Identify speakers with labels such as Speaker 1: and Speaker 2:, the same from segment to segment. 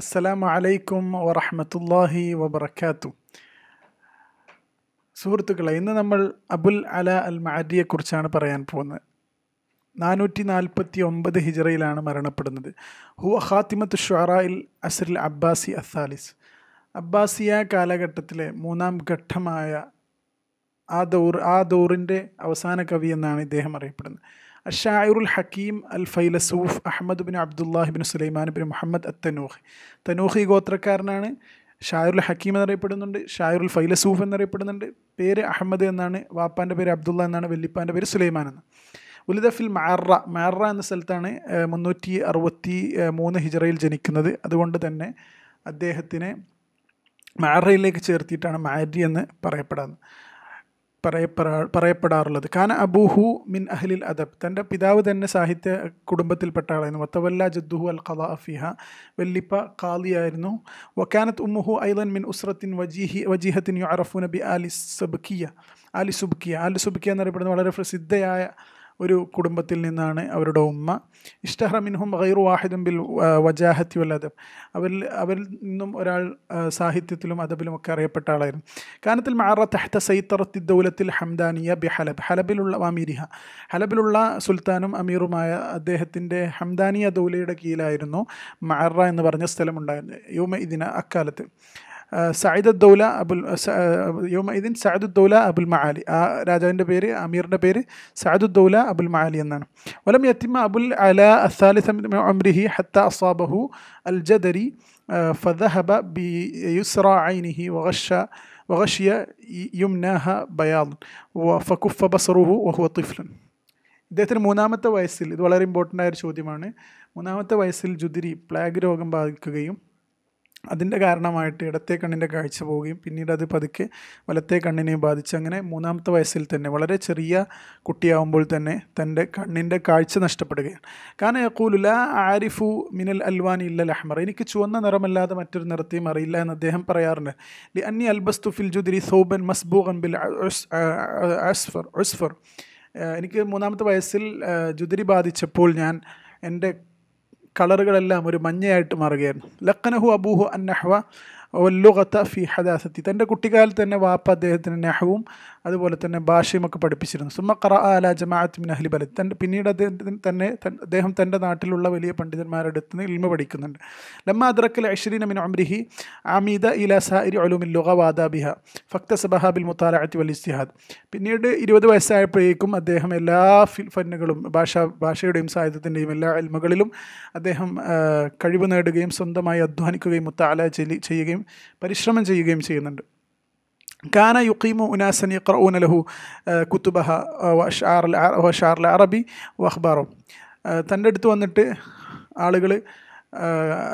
Speaker 1: അസ്സലാമു അലൈക്കും വറഹമത്തല്ലാഹി വബർക്കാത്തു സുഹൃത്തുക്കളെ ഇന്ന് നമ്മൾ അബുൽ അല അൽ മാരിയെക്കുറിച്ചാണ് പറയാൻ പോകുന്നത് നാനൂറ്റി നാൽപ്പത്തി ഒമ്പത് ഹിജറയിലാണ് മരണപ്പെടുന്നത് ഹു ഹാത്തിമത്ത് ഷുറ ഇൽ അബ്ബാസി അസാലിസ് അബ്ബാസിയ കാലഘട്ടത്തിലെ മൂന്നാം ഘട്ടമായ ആ ദൗർ ആ ദൗറിൻ്റെ അവസാന കവി എന്നാണ് ഇദ്ദേഹം അറിയപ്പെടുന്നത് അഷായുറുൽ ഹക്കീം അൽ ഫൈലസൂഫ് Ahmad bin Abdullah bin Sulaiman bin Muhammad at Tanukhi തനൂഹി ഗോത്രക്കാരനാണ് ഷായറുൽ Hakeem എന്നറിയപ്പെടുന്നുണ്ട് ഷായറുൽ ഫൈലസൂഫ് എന്നറിയപ്പെടുന്നുണ്ട് പേര് അഹമ്മദ് എന്നാണ് വാപ്പാൻ്റെ പേര് അബ്ദുള്ള എന്നാണ് വല്ലിപ്പാൻ്റെ പേര് സുലൈമാൻ എന്ന് ഉലിദഫിൽ മാറ മാറ എന്ന സ്ഥലത്താണ് മുന്നൂറ്റി അറുപത്തി മൂന്ന് ഹിജറയിൽ ജനിക്കുന്നത് അതുകൊണ്ട് തന്നെ അദ്ദേഹത്തിനെ മാറയിലേക്ക് ചേർത്തിയിട്ടാണ് മാരി എന്ന് പറയപ്പെടുന്നത് പറയപ്പെടാ പറയപ്പെടാറുള്ളത് കാന അബൂഹു മിൻ അഹ്ലിൽ അദബ് തൻ്റെ പിതാവ് തന്നെ സാഹിത്യ കുടുംബത്തിൽപ്പെട്ട ആളായിരുന്നു വത്തവല്ല ജദ്ദുഹു അൽ ഖലാ അഫിഹ വെല്ലിപ്പ കാലിയായിരുന്നു വക്കാനത്ത് ഉമ്മുഹു ഐലൻ മിൻ ഉസ്രത്തിൻ വജീഹി വജീഹത്തിൻ യു അറഫു നബി അലി സബ്ഖിയ അലി സുബ്ഖിയ അലി സുബ്ഖിയ എന്നറിയപ്പെടുന്ന വളരെ പ്രസിദ്ധയായ ഒരു കുടുംബത്തിൽ നിന്നാണ് അവരുടെ ഉമ്മ ഇഷ്ടഹറ മിൻഹും ഗൈർ വാഹിദും ബിൽ വജാഹത്തി അദബ് അവരിൽ അവരിൽ നിന്നും ഒരാൾ സാഹിത്യത്തിലും അദബിലും ഒക്കെ അറിയപ്പെട്ട ആളായിരുന്നു കാനത്തിൽ മാറ തെഹ്ത സൈത്തറത്തി ദൗലത്തിൽ ഹംദാനിയ ബി ഹലബ് ഹലബിലുള്ള അമീരിഹ ഹലബിലുള്ള സുൽത്താനും അമീറുമായ അദ്ദേഹത്തിൻ്റെ ഹംദാനിയ ദൗലയുടെ കീഴിലായിരുന്നു മാറ എന്ന് പറഞ്ഞ സ്ഥലമുണ്ടായിരുന്നു യോമ ഇതിന അക്കാലത്ത് സൈദദ്ദൗല അബുൽ യോമഇദിൻ സഅദുദ്ദൗല അബുൽ മഹാലി ആ രാജാവിൻ്റെ പേര് അമീറിൻ്റെ പേര് സഅദുദ്ദൗല അബുൽ മഹാലി എന്നാണ് വലം യത്തിമ അബുൽ അല അസാലി അമ്രിഹി ഹത്ത അസാബഹു അൽ ജദരി ഫദഹബ ബി യുസ്ര ഐനിഹി വഗഷ വഗഷിയ യുംനാഹ ബയാദ് ഫകുഫ ബസറുഹു വഹു തിഫ്ലൻ ഇദ്ദേഹത്തിന് മൂന്നാമത്തെ വയസ്സിൽ ഇത് വളരെ ഇമ്പോർട്ടൻ്റ് ആയൊരു ചോദ്യമാണ് മൂന്നാമത്തെ വയസ്സിൽ ജുദിരി പ്ലാഗ് രോഗം ബാധിക്കുകയും അതിൻ്റെ കാരണമായിട്ട് ഇടത്തെ കണ്ണിൻ്റെ കാഴ്ച പോവുകയും പിന്നീട് അത് പതുക്കെ വലത്തെ കണ്ണിനെയും ബാധിച്ച് അങ്ങനെ മൂന്നാമത്തെ വയസ്സിൽ തന്നെ വളരെ ചെറിയ കുട്ടിയാവുമ്പോൾ തന്നെ തൻ്റെ കണ്ണിൻ്റെ കാഴ്ച നഷ്ടപ്പെടുകയാണ് കാരണം യക്കൂലുല ആരിഫു മിനൽ അൽവാൻ ഇല്ല അഹ്മർ എനിക്ക് ചുവന്ന നിറമല്ലാതെ മറ്റൊരു നിറത്തെയും അറിയില്ല എന്ന് അദ്ദേഹം പറയാറുണ്ട് ലി അന്നി അൽബസ്തു ഫിൽ ജുദിരി സോബൻ മസ്ബൂഖൻ ബിൽ അസ്ഫർ ഒസ്ഫർ എനിക്ക് മൂന്നാമത്തെ വയസ്സിൽ ജുദിരി ബാധിച്ചപ്പോൾ ഞാൻ എൻ്റെ കളറുകളെല്ലാം ഒരു മഞ്ഞയായിട്ട് മാറുകയായിരുന്നു ലക്കനഹു അബൂഹു അന്നഹ്വ ഒല്ലുകത്ത ഫി ഹദാസത്തി തൻ്റെ കുട്ടിക്കാലത്ത് തന്നെ വാപ്പ അദ്ദേഹത്തിന് നെഹവും അതുപോലെ തന്നെ ഒക്കെ പഠിപ്പിച്ചിരുന്നു സുമ ഖറ അല ജമാഅത്ത് മിൻ അഹ്ലി ബലത് തൻ്റെ പിന്നീട് അദ്ദേഹത്തിന് തന്നെ അദ്ദേഹം തൻ്റെ നാട്ടിലുള്ള വലിയ പണ്ഡിതന്മാരുടെ അടുത്ത് നിന്ന് ഇൽമ പഠിക്കുന്നുണ്ട് ലമ്മ അദ്രക്കൽ അഷ്രീന മിൻ അമ്രിഹി അമീദ ഇല സാരി അലുമിൻ ലുഗ വാദാബിഹ ഫക്ത സബഹാബിൽ മുത്താലാഅത്തി വൽ ഇസ്തിഹാദ് പിന്നീട് ഇരുപത് വയസ്സായപ്പോഴേക്കും അദ്ദേഹം എല്ലാ ഫിൽ ഫന്നുകളും ഭാഷ ഭാഷയുടെയും സാഹിത്യത്തിൻ്റെയും എല്ലാ അൽമകളിലും അദ്ദേഹം കഴിവ് നേടുകയും സ്വന്തമായി അധ്വാനിക്കുകയും മുത്താല ചെയ്യുകയും ചെയ്യുകയും പരിശ്രമം ചെയ്യുകയും ചെയ്യുന്നുണ്ട് കാന യുക്കീമു ഉനാസനി യക്രഊന ലഹു കുത്തുബഹ ഷാർ ഷാർ അറബി വഹ്ബാറോ തൻ്റെ അടുത്ത് വന്നിട്ട് ആളുകൾ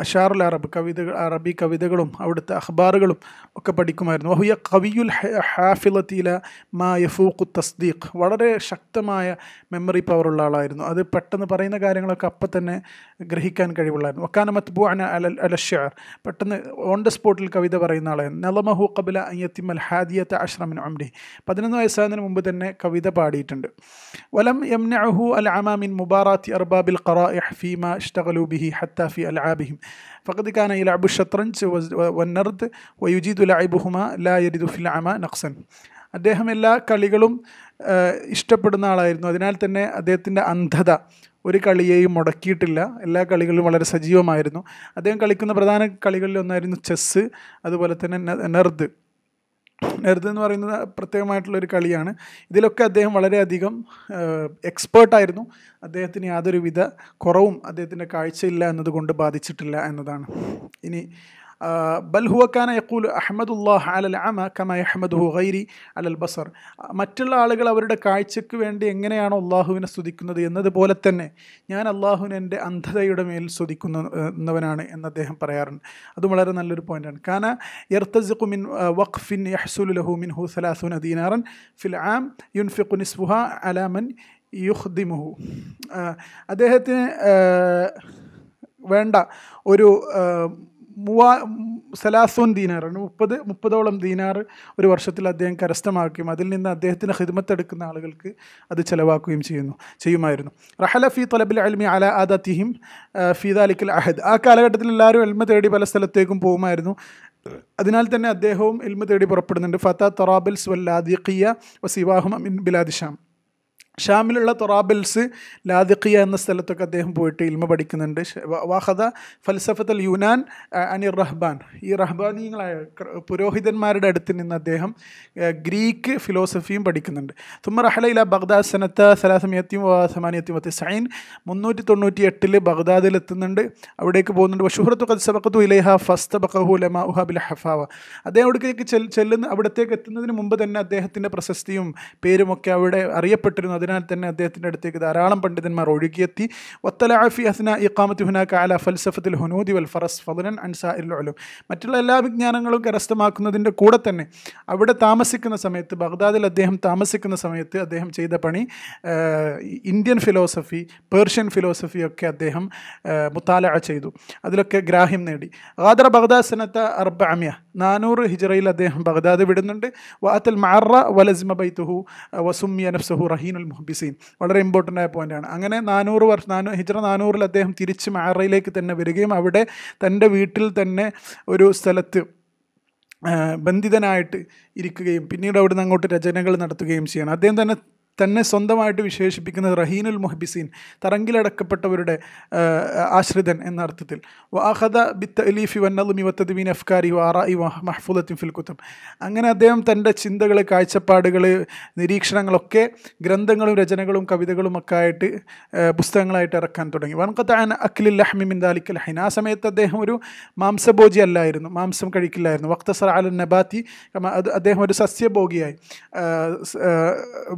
Speaker 1: അഷാറുൽ അറബ് കവിതകൾ അറബി കവിതകളും അവിടുത്തെ അഖ്ബാറുകളും ഒക്കെ പഠിക്കുമായിരുന്നു വഹുയ കവിയുൽ ഹാഫിലത്തില മാ യഫൂഖു തസ്ദീഖ് വളരെ ശക്തമായ മെമ്മറി പവറുള്ള ആളായിരുന്നു അത് പെട്ടെന്ന് പറയുന്ന കാര്യങ്ങളൊക്കെ അപ്പം തന്നെ ഗ്രഹിക്കാൻ കഴിവുള്ളായിരുന്നു വക്കാന മത്ബു അന അലൽ അലഷാർ പെട്ടെന്ന് ഓൺ ദ സ്പോട്ടിൽ കവിത പറയുന്ന ആളായിരുന്നു നലമഹു കബില അയ്യത്തിം അൽ ഹാദിയത്ത് അഷ്റമിൻ അംഡി പതിനൊന്ന് വയസ്സാകുന്നതിന് മുമ്പ് തന്നെ കവിത പാടിയിട്ടുണ്ട് വലം യംനഅഹു അൽ അമാമിൻ മുബാറാത്തി അർബാബിൽ ഖറാഇഹ് ഫീമ ഇഷ്തഗലു ഹത്താഫി ألعابهم فقد كان يلعب الشطرنج والنرد ويجيد لعبهما لا يرد في العمى نقصا അദ്ദേഹം എല്ലാ കളികളും ഇഷ്ടപ്പെടുന്ന ആളായിരുന്നു അതിനാൽ തന്നെ അദ്ദേഹത്തിൻ്റെ അന്ധത ഒരു കളിയെയും മുടക്കിയിട്ടില്ല എല്ലാ കളികളിലും വളരെ സജീവമായിരുന്നു അദ്ദേഹം കളിക്കുന്ന പ്രധാന കളികളിൽ ഒന്നായിരുന്നു ചെസ്സ് അതുപോലെ തന്നെ നെർദ് നെർദ് എന്ന് പറയുന്നത് പ്രത്യേകമായിട്ടുള്ള ഒരു കളിയാണ് ഇതിലൊക്കെ അദ്ദേഹം വളരെയധികം എക്സ്പേർട്ടായിരുന്നു അദ്ദേഹത്തിന് യാതൊരുവിധ കുറവും അദ്ദേഹത്തിൻ്റെ കാഴ്ചയില്ല എന്നതുകൊണ്ട് ബാധിച്ചിട്ടില്ല എന്നതാണ് ഇനി ബൽ ഹുവ കാന യക്കൂൽ അഹമ്മദുല്ലാഹ് അലൽ അമ കമ അഹമ്മദ് ഗൈരി അലൽ ബസർ മറ്റുള്ള ആളുകൾ അവരുടെ കാഴ്ചയ്ക്ക് വേണ്ടി എങ്ങനെയാണോ അള്ളാഹുവിനെ സ്തുതിക്കുന്നത് എന്നതുപോലെ തന്നെ ഞാൻ അള്ളാഹുവിനെ എൻ്റെ അന്ധതയുടെ മേൽ സ്തുതിക്കുന്നവനാണ് എന്ന് അദ്ദേഹം പറയാറുണ്ട് അത് വളരെ നല്ലൊരു പോയിൻ്റാണ് കാന യർത്തസിഖു മിൻ വഖ്ഫിൻ ലഹു മിൻ ഹു സലാസുൻ അദീനാറൻ ഫിൽ ആം യുൻഫിഖു നിസ്ഫുഹ അലാമൻ യുഹ്ദിമുഹു അദ്ദേഹത്തിന് വേണ്ട ഒരു മൂവാ സലാസോൻ ദീനാറാണ് മുപ്പത് മുപ്പതോളം ദീനാർ ഒരു വർഷത്തിൽ അദ്ദേഹം കരസ്ഥമാക്കുകയും അതിൽ നിന്ന് അദ്ദേഹത്തിന് ഹിദ്മത്തെടുക്കുന്ന ആളുകൾക്ക് അത് ചിലവാക്കുകയും ചെയ്യുന്നു ചെയ്യുമായിരുന്നു റഹല ഫി തലബിൽ അൽമി അല ആദത്തിഹിം ഫീദാലിക്കൽ അഹദ് ആ കാലഘട്ടത്തിൽ എല്ലാവരും എൽമ തേടി പല സ്ഥലത്തേക്കും പോകുമായിരുന്നു അതിനാൽ തന്നെ അദ്ദേഹവും എൽമ തേടി പുറപ്പെടുന്നുണ്ട് ഫത്ത തറാബിൽസ് വല്ലാദിഖിയ വസിവാഹും ബിലാദിഷാം ഷാമിലുള്ള തൊറാബിൽസ് ലാദിഖിയ എന്ന സ്ഥലത്തൊക്കെ അദ്ദേഹം പോയിട്ട് ഇൽമ പഠിക്കുന്നുണ്ട് വാഹദ ഫൽസഫത്തൽ യുനാൻ അനിർ റഹ്ബാൻ ഈ റഹ്ബാനീയങ്ങളായ പുരോഹിതന്മാരുടെ അടുത്ത് നിന്ന് അദ്ദേഹം ഗ്രീക്ക് ഫിലോസഫിയും പഠിക്കുന്നുണ്ട് തുമ്മ റഹലയില ബഗ്ദാദ് സനത്ത് സലാസമയത്തിയും മത്തി സൈൻ മുന്നൂറ്റി തൊണ്ണൂറ്റി എട്ടിൽ എത്തുന്നുണ്ട് അവിടേക്ക് പോകുന്നുണ്ട് വഷുഹറത്തു കത്സബക്കത്തു ഇലൈഹ ഫസ്ത് ബഹു ലമ ഉഹബിൽ ഹഫാവ അദ്ദേഹം അവിടേക്ക് ചെല്ലുന്ന അവിടത്തേക്ക് എത്തുന്നതിന് മുമ്പ് തന്നെ അദ്ദേഹത്തിൻ്റെ പ്രശസ്തിയും പേരുമൊക്കെ അവിടെ അറിയപ്പെട്ടിരുന്നു അതിനാൽ തന്നെ അദ്ദേഹത്തിൻ്റെ അടുത്തേക്ക് ധാരാളം പണ്ഡിതന്മാർ ഒഴുകിയെത്തി വത്തലാഫി അസ്ന ഇക്കാമത്ത് ഹുന കാല ഫൽസഫത്തിൽ ഹുനൂദി വൽ ഫറസ് അൻസാ ഇല്ലോലും മറ്റുള്ള എല്ലാ വിജ്ഞാനങ്ങളും കരസ്ഥമാക്കുന്നതിൻ്റെ കൂടെ തന്നെ അവിടെ താമസിക്കുന്ന സമയത്ത് ബഗ്ദാദിൽ അദ്ദേഹം താമസിക്കുന്ന സമയത്ത് അദ്ദേഹം ചെയ്ത പണി ഇന്ത്യൻ ഫിലോസഫി പേർഷ്യൻ ഫിലോസഫി ഒക്കെ അദ്ദേഹം മുത്താല ചെയ്തു അതിലൊക്കെ ഗ്രാഹ്യം നേടി ഖാദർ ബഗ്ദാദ് സനത്ത് അർബാമ്യ നാനൂറ് ഹിജറയിൽ അദ്ദേഹം ബഗ്ദാദ് വിടുന്നുണ്ട് വാത്തൽ മാറ വലസ്മ ബൈത്തുഹു വസുമ്യ നഫ്സഹു റഹീനുൽ ബിസീൻ വളരെ ഇമ്പോർട്ടൻ്റ് ആയ പോയിൻ്റാണ് അങ്ങനെ നാനൂറ് വർഷം നാനൂ ഹിജറ നാനൂറിൽ അദ്ദേഹം തിരിച്ച് മാറയിലേക്ക് തന്നെ വരികയും അവിടെ തൻ്റെ വീട്ടിൽ തന്നെ ഒരു സ്ഥലത്ത് ബന്ധിതനായിട്ട് ഇരിക്കുകയും പിന്നീട് അവിടുന്ന് അങ്ങോട്ട് രചനകൾ നടത്തുകയും ചെയ്യണം അദ്ദേഹം തന്നെ തന്നെ സ്വന്തമായിട്ട് വിശേഷിപ്പിക്കുന്നത് റഹീനുൽ മുഹബിസീൻ തറങ്കിലടക്കപ്പെട്ടവരുടെ ആശ്രിതൻ എന്ന അർത്ഥത്തിൽ വാഹദ ബിത്ത് അലീഫി വന്നലുമി വത്തദ്വീൻ അഫ്കാരി വാറ ഇ മഹ്ഫുലത്തിൻ ഫിൽക്കുത്തം അങ്ങനെ അദ്ദേഹം തൻ്റെ ചിന്തകൾ കാഴ്ചപ്പാടുകൾ നിരീക്ഷണങ്ങളൊക്കെ ഗ്രന്ഥങ്ങളും രചനകളും കവിതകളും ഒക്കെ ആയിട്ട് പുസ്തകങ്ങളായിട്ട് ഇറക്കാൻ തുടങ്ങി വൻകത്താൻ അഖിലിൽ മിൻ ദാലിക്കൽ ഹൈൻ ആ സമയത്ത് അദ്ദേഹം ഒരു മാംസഭോജി അല്ലായിരുന്നു മാംസം കഴിക്കില്ലായിരുന്നു വക്തസർ അൽ നബാത്തി അദ്ദേഹം ഒരു സസ്യഭോഗിയായി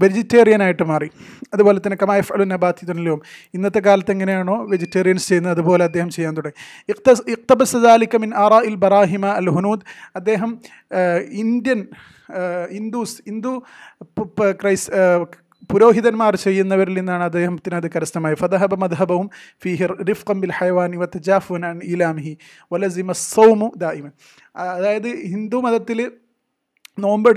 Speaker 1: വെജിറ്റേറിയൻ വെജിറ്റേറിയനായിട്ട് മാറി അതുപോലെ തന്നെ കമായ അലു നബാത്തി തുനലും ഇന്നത്തെ കാലത്ത് എങ്ങനെയാണോ വെജിറ്റേറിയൻസ് ചെയ്യുന്നത് അതുപോലെ അദ്ദേഹം ചെയ്യാൻ തുടങ്ങി ഇഖ്തസ് ഇഖ്തബസാലിക്ക മിൻ ആറ ഇൽ ബറാഹിമ അൽ ഹുനൂദ് അദ്ദേഹം ഇന്ത്യൻ ഹിന്ദുസ് ഹിന്ദു ക്രൈസ് പുരോഹിതന്മാർ ചെയ്യുന്നവരിൽ നിന്നാണ് അദ്ദേഹത്തിന് അത് കരസ്ഥമായി ഫതഹബ മദ്ഹബവും ഫിഹിർ റിഫ് കമ്പിൽ ഹൈവാനി വത്ത് ജാഫുൻ ഇലാമിഹി വലസിമ സൗമു ദായിമൻ അതായത് ഹിന്ദു മതത്തിൽ നോമ്പ്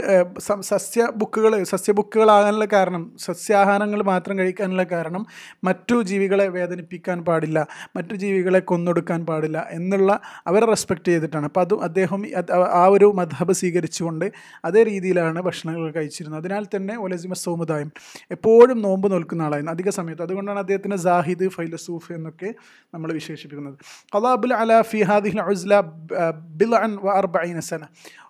Speaker 1: സസ്യ ബുക്കുകൾ സസ്യ ബുക്കുകളാകാനുള്ള കാരണം സസ്യാഹാരങ്ങൾ മാത്രം കഴിക്കാനുള്ള കാരണം മറ്റു ജീവികളെ വേദനിപ്പിക്കാൻ പാടില്ല മറ്റു ജീവികളെ കൊന്നൊടുക്കാൻ പാടില്ല എന്നുള്ള അവരെ റെസ്പെക്റ്റ് ചെയ്തിട്ടാണ് അപ്പോൾ അതും അദ്ദേഹം ആ ഒരു മധബ് സ്വീകരിച്ചുകൊണ്ട് അതേ രീതിയിലാണ് ഭക്ഷണങ്ങൾ കഴിച്ചിരുന്നത് അതിനാൽ തന്നെ ഒലസിമ സമുദായം എപ്പോഴും നോമ്പ് നോൽക്കുന്ന ആളായിരുന്നു അധിക സമയത്ത് അതുകൊണ്ടാണ് അദ്ദേഹത്തിന് ജാഹിദ് ഫൈലസൂഫ് എന്നൊക്കെ നമ്മൾ വിശേഷിപ്പിക്കുന്നത് അലാ ഫി ഫിഹാദിൽ ബിൽ അൻ വ അർബൈനസന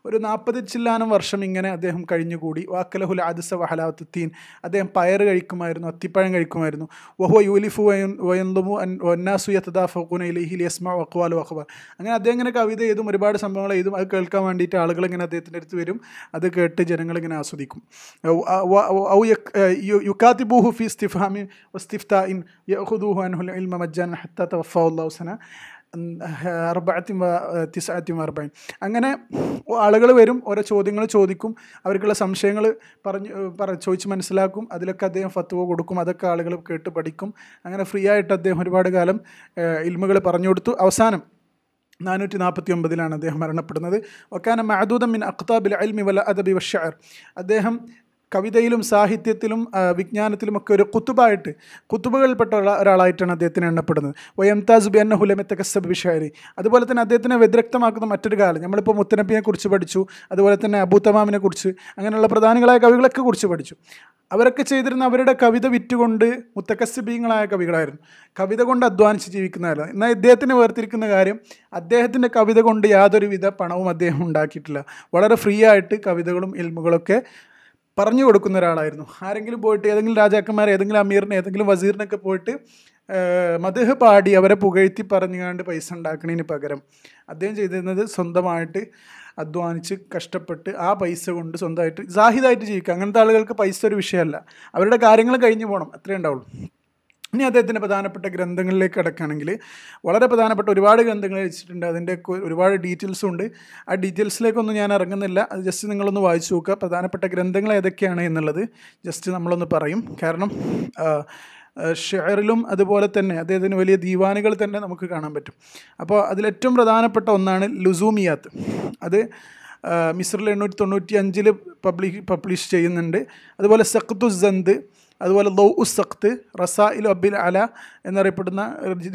Speaker 1: ഒരു നാൽപ്പത് ചില്ലാനം വർഷം ഇങ്ങനെ അദ്ദേഹം കഴിഞ്ഞുകൂടി വാക്കലഹുൽ ആദിസ വഹലാത്തുത്തീൻ അദ്ദേഹം പയർ കഴിക്കുമായിരുന്നു അത്തിപ്പഴം കഴിക്കുമായിരുന്നു വഹോ യൂലിഫു വയന്തുമു ഒന്നാസു യത്തദാഫൂന ഇലിഹിൽ യസ്മ വഖ്വാൽ വഖ്ബാർ അങ്ങനെ അദ്ദേഹം ഇങ്ങനെ കവിത എഴുതും ഒരുപാട് സംഭവങ്ങൾ ചെയ്തും അത് കേൾക്കാൻ വേണ്ടിയിട്ട് ആളുകൾ ഇങ്ങനെ അദ്ദേഹത്തിൻ്റെ അടുത്ത് വരും അത് കേട്ട് ജനങ്ങൾ ഇങ്ങനെ ആസ്വദിക്കും ഔ യുക്കാത്തിബൂഹു ഫി സ്തിഫാമി സ്തിഫ്ത ഇൻ യഹുദൂഹു അൻഹുൽ ഇൽമ മജ്ജാൻ ഹത്ത തവഫാ ഉള്ളാഹുസന അറുപത്തി തിസാത്തി അർബൈൻ അങ്ങനെ ആളുകൾ വരും ഓരോ ചോദ്യങ്ങൾ ചോദിക്കും അവർക്കുള്ള സംശയങ്ങൾ പറഞ്ഞ് പറ ചോദിച്ച് മനസ്സിലാക്കും അതിലൊക്കെ അദ്ദേഹം ഫത്വ കൊടുക്കും അതൊക്കെ ആളുകൾ കേട്ട് പഠിക്കും അങ്ങനെ ഫ്രീ ആയിട്ട് അദ്ദേഹം ഒരുപാട് കാലം ഇൽമുകൾ പറഞ്ഞു കൊടുത്തു അവസാനം നാനൂറ്റി നാൽപ്പത്തി ഒമ്പതിലാണ് അദ്ദേഹം മരണപ്പെടുന്നത് ഒക്കാനം മഅദൂദ മിൻ അഖ്താബിൽ അൽമി വല അദബി വഷാർ അദ്ദേഹം കവിതയിലും സാഹിത്യത്തിലും ഒക്കെ ഒരു കുത്തുബായിട്ട് കുത്തുബുകളിൽപ്പെട്ട ഒരാളായിട്ടാണ് അദ്ദേഹത്തിന് എണ്ണപ്പെടുന്നത് വൈ എംതാസ് ബി അന്ന ഹുലമത്തെ കസബ് ബിഷാരി അതുപോലെ തന്നെ അദ്ദേഹത്തിനെ വ്യതിരക്തമാക്കുന്ന മറ്റൊരു കാലം നമ്മളിപ്പോൾ മുത്തനബിയെ കുറിച്ച് പഠിച്ചു അതുപോലെ തന്നെ അബൂ തമാമിനെ കുറിച്ച് അങ്ങനെയുള്ള പ്രധാനികളായ കവികളൊക്കെ കുറിച്ച് പഠിച്ചു അവരൊക്കെ ചെയ്തിരുന്ന അവരുടെ കവിത വിറ്റുകൊണ്ട് മുത്തക്കസ്ബീങ്ങളായ കവികളായിരുന്നു കവിത കൊണ്ട് അധ്വാനിച്ച് ജീവിക്കുന്നതായിരുന്നു എന്നാൽ ഇദ്ദേഹത്തിന് വേർതിരിക്കുന്ന കാര്യം അദ്ദേഹത്തിൻ്റെ കവിത കൊണ്ട് യാതൊരുവിധ പണവും അദ്ദേഹം ഉണ്ടാക്കിയിട്ടില്ല വളരെ ഫ്രീ ആയിട്ട് കവിതകളും ഇൽമുകളൊക്കെ പറഞ്ഞു കൊടുക്കുന്ന ഒരാളായിരുന്നു ആരെങ്കിലും പോയിട്ട് ഏതെങ്കിലും രാജാക്കന്മാർ ഏതെങ്കിലും അമീറിനെ ഏതെങ്കിലും വസീറിനൊക്കെ പോയിട്ട് മധുഹ് പാടി അവരെ പുകഴ്ത്തി പറഞ്ഞുകൊണ്ട് പൈസ ഉണ്ടാക്കുന്നതിന് പകരം അദ്ദേഹം ചെയ്തിരുന്നത് സ്വന്തമായിട്ട് അധ്വാനിച്ച് കഷ്ടപ്പെട്ട് ആ പൈസ കൊണ്ട് സ്വന്തമായിട്ട് സാഹിതായിട്ട് ജീവിക്കുക അങ്ങനത്തെ ആളുകൾക്ക് പൈസ ഒരു വിഷയമല്ല അവരുടെ കാര്യങ്ങൾ കഴിഞ്ഞു പോകണം അത്രേ ഉണ്ടാവുള്ളൂ ഇനി അദ്ദേഹത്തിൻ്റെ പ്രധാനപ്പെട്ട ഗ്രന്ഥങ്ങളിലേക്ക് കിടക്കുകയാണെങ്കിൽ വളരെ പ്രധാനപ്പെട്ട ഒരുപാട് ഗ്രന്ഥങ്ങൾ വെച്ചിട്ടുണ്ട് അതിൻ്റെ ഒരുപാട് ഡീറ്റെയിൽസും ഉണ്ട് ആ ഡീറ്റെയിൽസിലേക്കൊന്നും ഞാൻ ഇറങ്ങുന്നില്ല അത് ജസ്റ്റ് നിങ്ങളൊന്ന് വായിച്ചു നോക്കുക പ്രധാനപ്പെട്ട ഗ്രന്ഥങ്ങൾ ഏതൊക്കെയാണ് എന്നുള്ളത് ജസ്റ്റ് നമ്മളൊന്ന് പറയും കാരണം ഷെയറിലും അതുപോലെ തന്നെ അദ്ദേഹത്തിന് വലിയ ദീവാനുകൾ തന്നെ നമുക്ക് കാണാൻ പറ്റും അപ്പോൾ അതിലേറ്റവും പ്രധാനപ്പെട്ട ഒന്നാണ് ലുസൂമിയാത്ത് അത് മിസ്രിൽ എണ്ണൂറ്റി തൊണ്ണൂറ്റി അഞ്ചിൽ പബ്ലിഷ് ചെയ്യുന്നുണ്ട് അതുപോലെ സഖ്തുസ് സന്ത് അതുപോലെ ലോ ഉസഖ്ത്ത് റസാ ഇൽ അബ്ബിൽ അല എന്നറിയപ്പെടുന്ന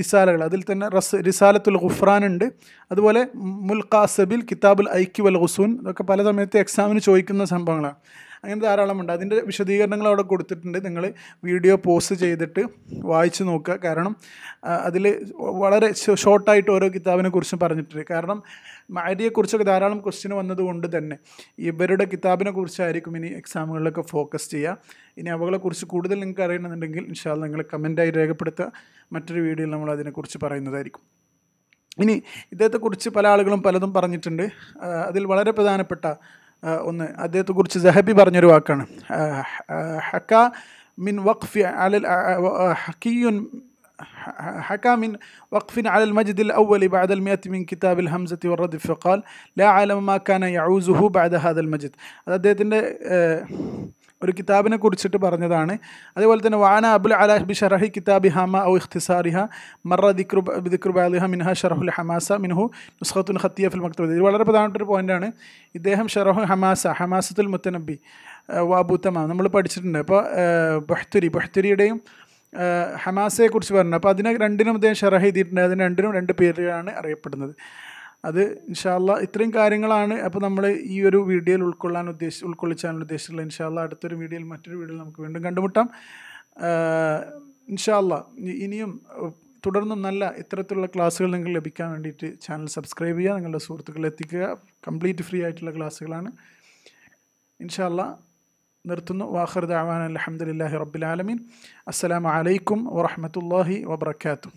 Speaker 1: റിസാലകൾ അതിൽ തന്നെ റസ് റിസാലത്തുൽ ഖുഫ്രാൻ ഉണ്ട് അതുപോലെ മുൽ കാസബിൽ കിതാബുൽ ഐക്കി വൽ ഹുസൂൻ ഇതൊക്കെ പല സമയത്ത് എക്സാമിന് ചോദിക്കുന്ന സംഭവങ്ങളാണ് അങ്ങനെ ധാരാളമുണ്ട് അതിൻ്റെ വിശദീകരണങ്ങൾ അവിടെ കൊടുത്തിട്ടുണ്ട് നിങ്ങൾ വീഡിയോ പോസ്റ്റ് ചെയ്തിട്ട് വായിച്ചു നോക്കുക കാരണം അതിൽ വളരെ ഷോർട്ടായിട്ട് ഓരോ കിതാബിനെ കുറിച്ചും പറഞ്ഞിട്ടുണ്ട് കാരണം മാരിയെക്കുറിച്ചൊക്കെ ധാരാളം ക്വസ്റ്റ്യൻ വന്നതുകൊണ്ട് തന്നെ ഇവരുടെ കിതാബിനെ കുറിച്ചായിരിക്കും ഇനി എക്സാമുകളിലൊക്കെ ഫോക്കസ് ചെയ്യുക ഇനി അവകളെക്കുറിച്ച് കൂടുതൽ നിങ്ങൾക്ക് അറിയണമെന്നുണ്ടെങ്കിൽ ഇൻഷാല്ല നിങ്ങൾ കമൻറ്റായി രേഖപ്പെടുത്തുക മറ്റൊരു വീഡിയോയിൽ നമ്മൾ അതിനെക്കുറിച്ച് പറയുന്നതായിരിക്കും ഇനി ഇദ്ദേഹത്തെക്കുറിച്ച് പല ആളുകളും പലതും പറഞ്ഞിട്ടുണ്ട് അതിൽ വളരെ പ്രധാനപ്പെട്ട ഒന്ന് അദ്ദേഹത്തെക്കുറിച്ച് സെഹബി പറഞ്ഞൊരു വാക്കാണ് ഹക്ക മിൻ വഖഫി അലൽ ഹക്കിയുൻ حكى من وقف على المجد الأول بعد المئة من كتاب الهمزة والردف فقال لا أعلم ما كان يعوزه بعد هذا المجد ഒരു കിതാബിനെ കുറിച്ചിട്ട് പറഞ്ഞതാണ് അതേപോലെ തന്നെ വാന അബുൽ അല ബി ഷറഹി കിതാബി ഹാമ ഔ ഇഖ്തിസാറിഹ മറ ദിക്രു ദിക്രുബാലിഹ മിൻഹ ഷറഹുൽ ഹമാസ മിൻഹു നുസ്ഖത്തുൽ ഖത്തിയ ഫിൽ മക്തബ് ഇത് വളരെ പ്രധാനപ്പെട്ട ഒരു പോയിൻ്റാണ് ഇദ്ദേഹം ഷറഹു ഹമാസ ഹമാസത്തുൽ മുത്തനബി വാബൂത്തമ നമ്മൾ പഠിച്ചിട്ടുണ്ട് അപ്പോൾ ബഹ്തുരി ബഹ്തുരിയുടെയും ഹമാസയെക്കുറിച്ച് പറഞ്ഞു അപ്പോൾ അതിനെ രണ്ടിനും അദ്ദേഹം ഷറഹ് ചെയ്തിട്ടുണ്ട് അതിന് രണ്ടിനും രണ്ട് പേരുകളാണ് അറിയപ്പെടുന്നത് അത് ഇൻഷാല്ല ഇത്രയും കാര്യങ്ങളാണ് അപ്പോൾ നമ്മൾ ഈ ഒരു വീഡിയോയിൽ ഉൾക്കൊള്ളാൻ ഉദ്ദേശി ഉൾക്കൊള്ളിച്ചാണ് ഉദ്ദേശിച്ചിട്ടുള്ളത് ഇൻഷാല്ല അടുത്തൊരു വീഡിയോയിൽ മറ്റൊരു വീഡിയോയിൽ നമുക്ക് വീണ്ടും കണ്ടുമുട്ടാം ഇൻഷാല്ല ഇനിയും തുടർന്നും നല്ല ഇത്തരത്തിലുള്ള ക്ലാസ്സുകൾ നിങ്ങൾക്ക് ലഭിക്കാൻ വേണ്ടിയിട്ട് ചാനൽ സബ്സ്ക്രൈബ് ചെയ്യുക നിങ്ങളുടെ സുഹൃത്തുക്കളെ എത്തിക്കുക കംപ്ലീറ്റ് ഫ്രീ ആയിട്ടുള്ള ക്ലാസ്സുകളാണ് ഇൻഷാല്ല നിർത്തുന്നു വാഹർദ് ദാവാൻ അലഹമുല്ലാഹി റബ്ബുലാലമീൻ വലൈക്കും വറഹമത്തല്ലാഹി വബർക്കാത്തു